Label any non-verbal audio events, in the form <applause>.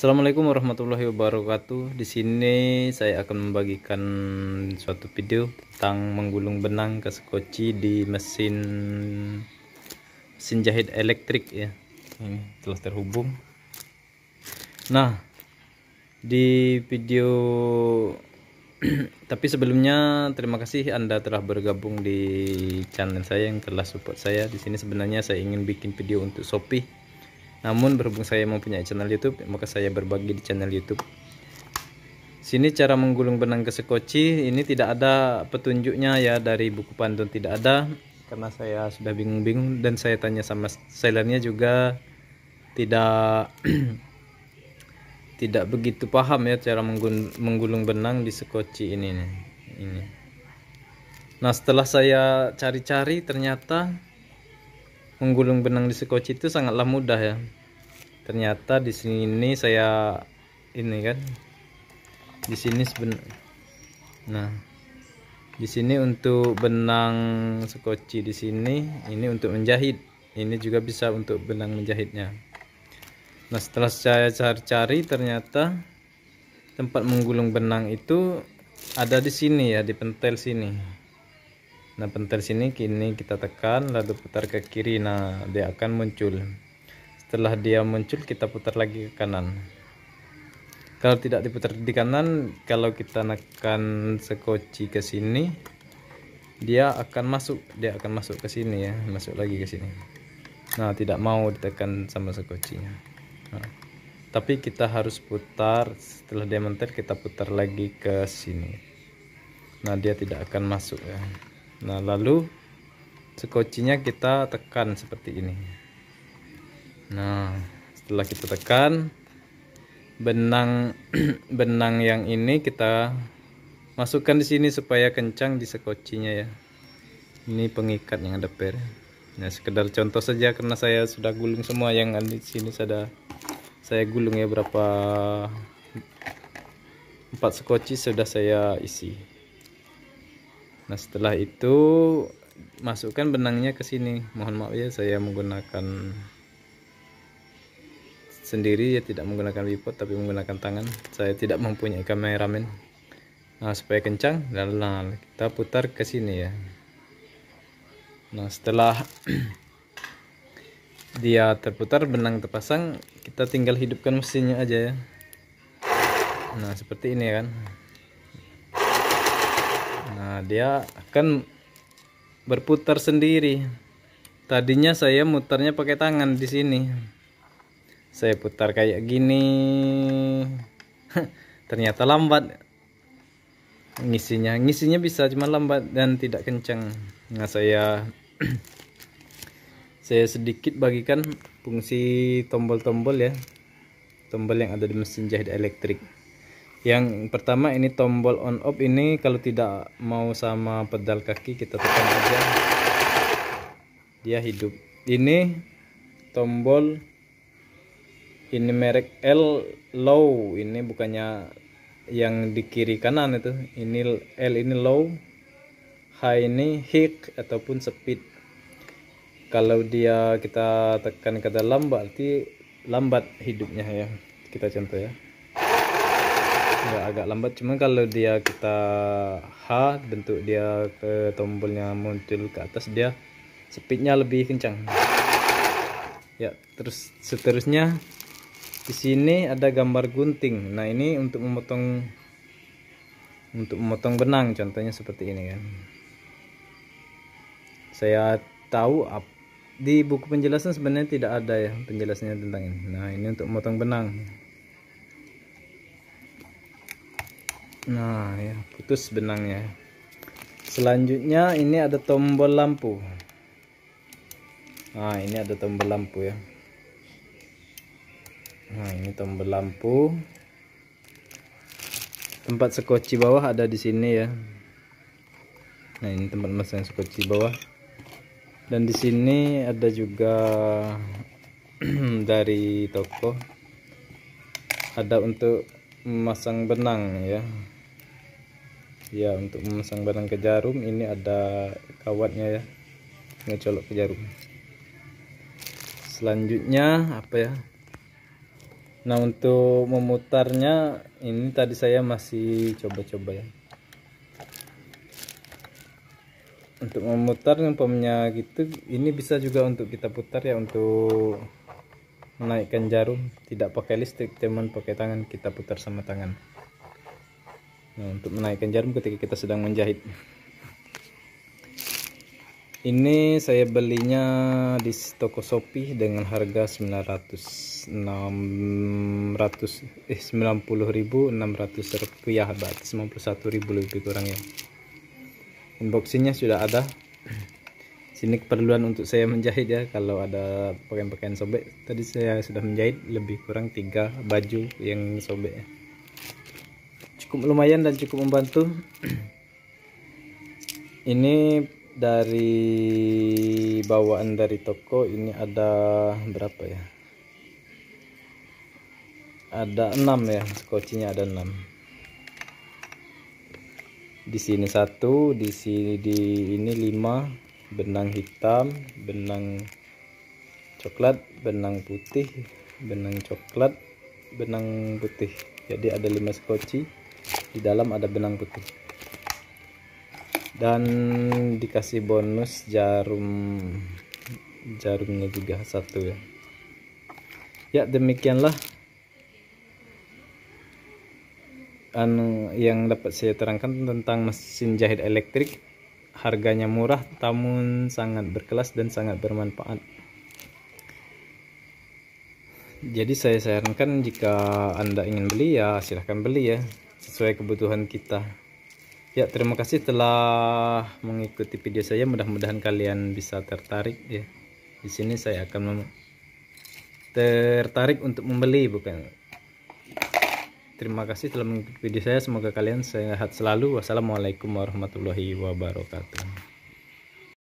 Assalamualaikum warahmatullahi wabarakatuh. Di sini saya akan membagikan suatu video tentang menggulung benang ke skoci di mesin mesin jahit elektrik ya. Ini telah terhubung. Nah, di video <clears throat> tapi sebelumnya terima kasih Anda telah bergabung di channel saya yang telah support saya. Di sini sebenarnya saya ingin bikin video untuk Shopee namun berhubung saya mempunyai channel YouTube, maka saya berbagi di channel YouTube. Sini cara menggulung benang ke sekoci, ini tidak ada petunjuknya ya dari buku pantun tidak ada karena saya sudah bingung-bingung dan saya tanya sama sellernya juga tidak <clears throat> tidak begitu paham ya cara menggulung, benang di sekoci ini Ini. Nah, setelah saya cari-cari ternyata menggulung benang di sekoci itu sangatlah mudah ya ternyata di sini saya ini kan di sini seben nah di sini untuk benang sekoci di sini ini untuk menjahit ini juga bisa untuk benang menjahitnya nah setelah saya cari-cari ternyata tempat menggulung benang itu ada di sini ya di pentel sini nah pentil sini kini kita tekan lalu putar ke kiri nah dia akan muncul setelah dia muncul kita putar lagi ke kanan kalau tidak diputar di kanan kalau kita nekan sekoci ke sini dia akan masuk dia akan masuk ke sini ya masuk lagi ke sini nah tidak mau ditekan sama sekocinya nah, tapi kita harus putar setelah dia menter kita putar lagi ke sini nah dia tidak akan masuk ya nah lalu sekocinya kita tekan seperti ini nah setelah kita tekan benang <clears throat> benang yang ini kita masukkan di sini supaya kencang di sekocinya ya ini pengikat yang ada per nah sekedar contoh saja karena saya sudah gulung semua yang ada di sini sudah saya gulung ya berapa empat sekoci sudah saya isi nah setelah itu masukkan benangnya ke sini mohon maaf ya saya menggunakan sendiri ya tidak menggunakan bipod tapi menggunakan tangan saya tidak mempunyai kameramen nah supaya kencang lalu kita putar ke sini ya nah setelah <clears throat> dia terputar benang terpasang kita tinggal hidupkan mesinnya aja ya nah seperti ini ya kan dia akan berputar sendiri tadinya saya muternya pakai tangan di sini saya putar kayak gini <laughs> ternyata lambat ngisinya ngisinya bisa cuma lambat dan tidak kencang nah saya <clears throat> saya sedikit bagikan fungsi tombol-tombol ya tombol yang ada di mesin jahit elektrik yang pertama ini tombol on off ini kalau tidak mau sama pedal kaki kita tekan aja dia hidup ini tombol ini merek L low ini bukannya yang di kiri kanan itu ini L ini low high ini hik ataupun speed kalau dia kita tekan ke dalam berarti lambat hidupnya ya kita contoh ya agak lambat cuman kalau dia kita H bentuk dia ke tombolnya muncul ke atas dia speednya lebih kencang ya terus seterusnya di sini ada gambar gunting nah ini untuk memotong untuk memotong benang contohnya seperti ini kan saya tahu di buku penjelasan sebenarnya tidak ada ya penjelasannya tentang ini. Nah, ini untuk memotong benang. nah ya putus benangnya selanjutnya ini ada tombol lampu nah ini ada tombol lampu ya nah ini tombol lampu tempat sekoci bawah ada di sini ya nah ini tempat masang sekoci bawah dan di sini ada juga <clears throat> dari toko ada untuk memasang benang ya ya untuk memasang barang ke jarum ini ada kawatnya ya ngecolok ke jarum selanjutnya apa ya nah untuk memutarnya ini tadi saya masih coba-coba ya untuk memutar umpamanya gitu ini bisa juga untuk kita putar ya untuk menaikkan jarum tidak pakai listrik teman pakai tangan kita putar sama tangan nah, untuk menaikkan jarum ketika kita sedang menjahit ini saya belinya di toko Shopee dengan harga 900 600 eh 90.600 rupiah berarti 91.000 lebih kurang ya unboxingnya sudah ada sini keperluan untuk saya menjahit ya kalau ada pakaian-pakaian sobek tadi saya sudah menjahit lebih kurang tiga baju yang sobek ya cukup lumayan dan cukup membantu <clears throat> ini dari bawaan dari toko ini ada berapa ya ada enam ya skocinya ada enam di sini satu di sini di ini lima benang hitam benang coklat benang putih benang coklat benang putih jadi ada lima skoci di dalam ada benang putih dan dikasih bonus jarum jarumnya juga satu ya ya demikianlah anu yang dapat saya terangkan tentang mesin jahit elektrik harganya murah namun sangat berkelas dan sangat bermanfaat jadi saya sarankan jika anda ingin beli ya silahkan beli ya sesuai kebutuhan kita ya terima kasih telah mengikuti video saya mudah-mudahan kalian bisa tertarik ya di sini saya akan tertarik untuk membeli bukan terima kasih telah mengikuti video saya semoga kalian sehat selalu wassalamualaikum warahmatullahi wabarakatuh